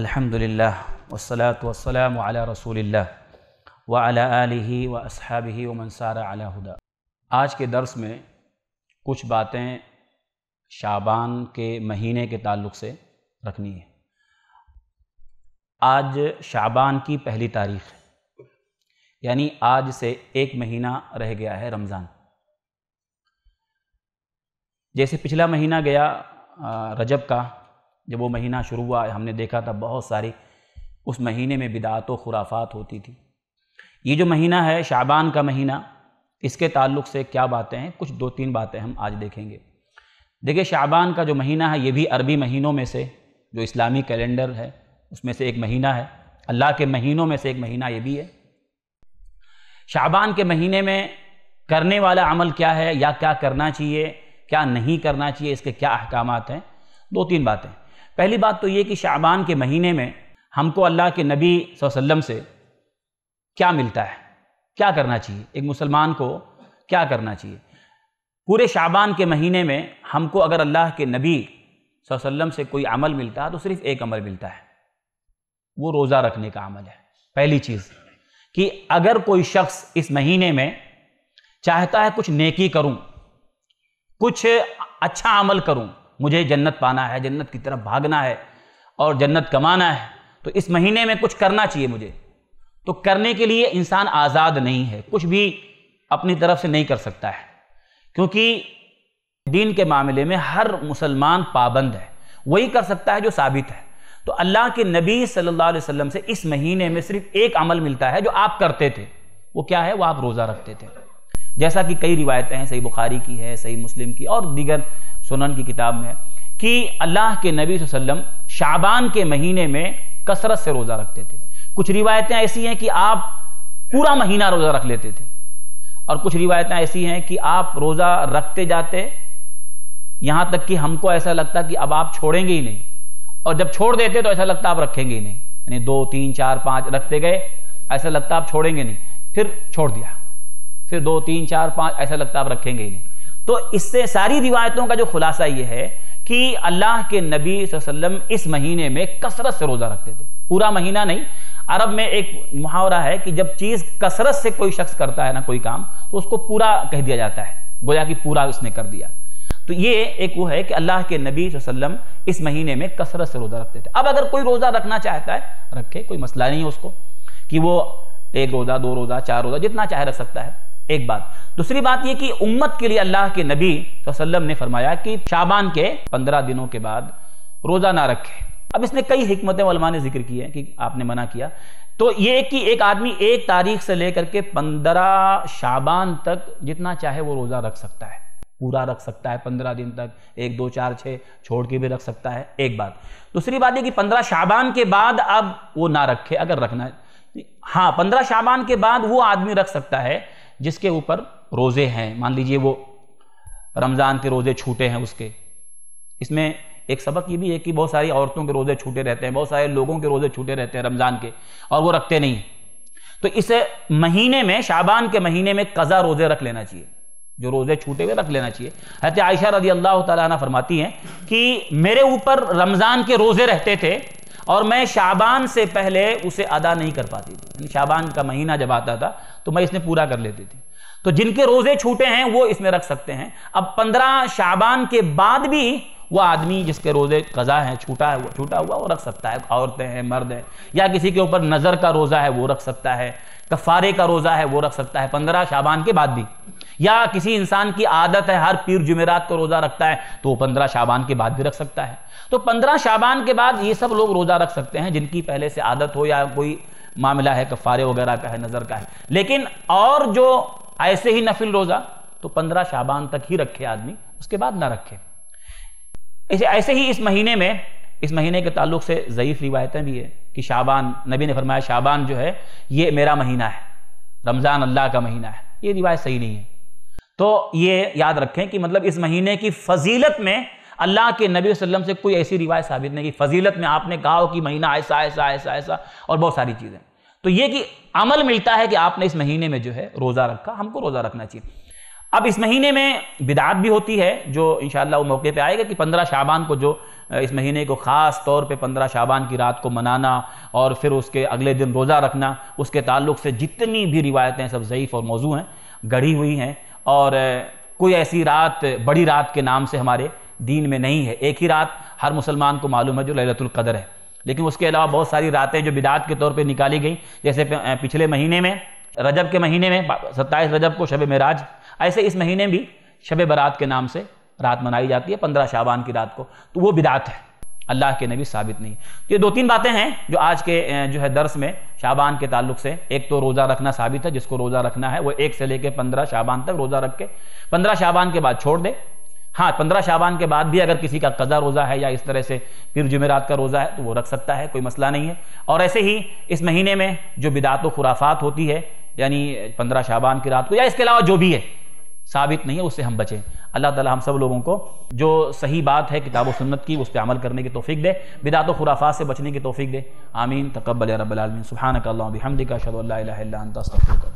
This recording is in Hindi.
अल्हम्दुलिल्लाह वसलात वसलाम अला रसूलिल्लाह व अला आलिही व असहाबिही व मनसारा अला हुदा आज के दर्स में कुछ बातें शाबान के महीने के ताल्लुक से रखनी है आज शाबान की पहली तारीख है यानी आज से एक महीना रह गया है रमज़ान जैसे पिछला महीना गया रजब का जब वो महीना शुरू हुआ हमने देखा था बहुत सारी उस महीने में बिदात व खुराफात होती थी ये जो महीना है शाबान का महीना इसके ताल्लुक से क्या बातें हैं कुछ दो तीन बातें हम आज देखेंगे देखिए शाबान का जो महीना है ये भी अरबी महीनों में से जो इस्लामी कैलेंडर है उसमें से एक महीना है अल्लाह के महीनों में से एक महीना ये भी है शाबान के महीने में करने वाला अमल क्या है या क्या करना चाहिए क्या नहीं करना चाहिए इसके क्या अहकाम हैं दो तीन बातें पहली बात तो ये कि शाबान के महीने में हमको अल्लाह के नबी वसल्लम से क्या मिलता है क्या करना चाहिए एक मुसलमान को क्या करना चाहिए पूरे शाबान के महीने में हमको अगर अल्लाह के नबी वसल्लम से कोई अमल मिलता है तो सिर्फ़ एक अमल मिलता है वो रोज़ा रखने का अमल है पहली चीज़ कि अगर कोई शख्स इस महीने में चाहता है कुछ नेकी करूं कुछ अच्छा अमल करूं मुझे जन्नत पाना है जन्नत की तरफ भागना है और जन्नत कमाना है तो इस महीने में कुछ करना चाहिए मुझे तो करने के लिए इंसान आज़ाद नहीं है कुछ भी अपनी तरफ से नहीं कर सकता है क्योंकि दीन के मामले में हर मुसलमान पाबंद है वही कर सकता है जो साबित है तो अल्लाह के नबी सल्लल्लाहु अलैहि वसल्लम से इस महीने में सिर्फ एक अमल मिलता है जो आप करते थे वो क्या है वो आप रोज़ा रखते थे जैसा कि कई रिवायतें हैं सही बुखारी की है सही मुस्लिम की और दीगर सुनन की किताब में कि अल्लाह के नबी वसल्लम शाबान के महीने में कसरत से रोज़ा रखते थे कुछ रिवायतें ऐसी हैं कि आप पूरा महीना रोज़ा रख लेते थे और कुछ रिवायतें ऐसी हैं कि आप रोज़ा रखते जाते यहाँ तक कि हमको ऐसा लगता कि अब आप छोड़ेंगे ही नहीं और जब छोड़ देते तो ऐसा लगता आप रखेंगे ही नहीं यानी दो तीन चार पाँच रखते गए ऐसा लगता आप छोड़ेंगे नहीं फिर छोड़ दिया फिर दो तीन चार पाँच ऐसा लगता आप रखेंगे ही नहीं तो इससे सारी रिवायतों का जो खुलासा ये है कि अल्लाह के नबी वसल्लम इस महीने में कसरत से रोज़ा रखते थे पूरा महीना नहीं अरब में एक मुहावरा है कि जब चीज़ कसरत से कोई शख्स करता है ना कोई काम तो उसको पूरा कह दिया जाता है गोया कि पूरा उसने कर दिया तो ये एक वो है कि अल्लाह के नबी वसल्लम इस महीने में कसरत से रोज़ा रखते थे अब अगर कोई रोज़ा रखना चाहता है रखे कोई मसला नहीं है उसको कि वो एक रोज़ा दो रोज़ा चार रोज़ा जितना चाहे रख सकता है एक बात दूसरी बात यह कि उम्मत के लिए अल्लाह के नबी वसल्लम ने फरमाया कि शाबान के पंद्रह दिनों के बाद रोज़ा ना रखे अब इसने कई हमतें वलमा ने जिक्र की है कि आपने मना किया तो ये कि एक आदमी एक तारीख से लेकर के पंद्रह शाबान तक जितना चाहे वो रोज़ा रख सकता है पूरा रख सकता है पंद्रह दिन तक एक दो चार छः छोड़ के भी रख सकता है एक बात दूसरी बात ये कि पंद्रह शाबान के बाद अब वो ना रखे अगर रखना है हाँ पंद्रह शाबान के बाद वो आदमी रख सकता है जिसके ऊपर रोज़े हैं मान लीजिए वो रमज़ान के रोज़े छूटे हैं उसके इसमें एक सबक ये भी है कि बहुत सारी औरतों के रोज़े छूटे रहते हैं बहुत सारे लोगों के रोज़े छूटे रहते हैं रमज़ान के और वो रखते नहीं तो इस महीने में शाबान के महीने में कज़ा रोज़े रख लेना चाहिए जो रोज़े छूटे हुए रख लेना चाहिए हत्या आयशा रजी अल्लाह तरमाती फरमाती हैं कि मेरे ऊपर रमज़ान के रोज़े रहते थे और मैं शाबान से पहले उसे अदा नहीं कर पाती थी यानी शाबान का महीना जब आता था तो मैं इसने पूरा कर लेती थी तो जिनके रोज़े छूटे हैं वो इसमें रख सकते हैं अब पंद्रह शाबान के बाद भी वह आदमी जिसके रोज़े कज़ा है छूटा है वो छूटा हुआ वो रख सकता है औरतें हैं मर्द हैं या किसी के ऊपर नज़र का रोज़ा है वो रख सकता है कफ़ारे का रोज़ा है वो रख सकता है पंद्रह शाबान के बाद भी या किसी इंसान की आदत है हर पीर जुमेरात को रोज़ा रखता है तो वो पंद्रह शाबान के बाद भी रख सकता है तो पंद्रह शाबान के बाद ये सब लोग रोज़ा रख सकते हैं जिनकी पहले से आदत हो या कोई मामला है कफ़ारे वगैरह का है नज़र का है लेकिन और जो ऐसे ही नफिल रोज़ा तो पंद्रह शाबान तक ही रखे आदमी उसके बाद ना रखे ऐसे ऐसे ही इस महीने में इस महीने के ताल्लुक से ज़यीफ़ रिवायतें भी है कि शाबान नबी ने फरमाया शाबान जो है ये मेरा महीना है रमज़ान अल्लाह का महीना है ये रिवायत सही नहीं है तो ये याद रखें कि मतलब इस महीने की फजीलत में अल्लाह के नबी वसल्लम से कोई ऐसी रिवायत साबित नहीं की फजीलत में आपने कहा हो कि महीना ऐसा ऐसा ऐसा ऐसा और बहुत सारी चीज़ें तो ये कि अमल मिलता है कि आपने इस महीने में जो है रोज़ा रखा हमको रोज़ा रखना चाहिए अब इस महीने में बिदात भी होती है जो इन वो मौके पे आएगा कि पंद्रह शाबान को जो इस महीने को ख़ास तौर पे पंद्रह शाबान की रात को मनाना और फिर उसके अगले दिन रोज़ा रखना उसके ताल्लुक से जितनी भी रिवायतें सब ज़यीफ़ और मौजू हैं गढ़ी हुई हैं और कोई ऐसी रात बड़ी रात के नाम से हमारे दीन में नहीं है एक ही रात हर मुसलमान को मालूम है जो ललतुल्कदर कदर है लेकिन उसके अलावा बहुत सारी रातें जो बिदात के तौर पे निकाली गई जैसे पिछले महीने में रजब के महीने में सत्ताईस रजब को शब मराज ऐसे इस महीने भी शब बरात के नाम से रात मनाई जाती है पंद्रह शाबान की रात को तो वो बिदात है अल्लाह के नबी साबित नहीं तो ये दो तीन बातें हैं जो आज के जो है दर्स में शाबान के ताल्लुक से एक तो रोज़ा रखना साबित है जिसको रोज़ा रखना है वो एक से लेकर पंद्रह शाबान तक रोज़ा रख के पंद्रह शाबान के बाद छोड़ दे हाँ पंद्रह शाबान के बाद भी अगर किसी का कज़ा रोज़ा है या इस तरह से फिर जुमेरात का रोज़ा है तो वो रख सकता है कोई मसला नहीं है और ऐसे ही इस महीने में जो बिदात खुराफात होती है यानी पंद्रह शाबान की रात को या इसके अलावा जो भी है साबित नहीं है उससे हम बचें अल्लाह ताला हम सब लोगों को जो सही बात है किताब सुन्नत की उस पर अमल करने की तोफ़ी दे बिदात खुराफा से बचने की तोफ़ी दे आमीन तकबल रबालमीन सुबहानक हमदिका शल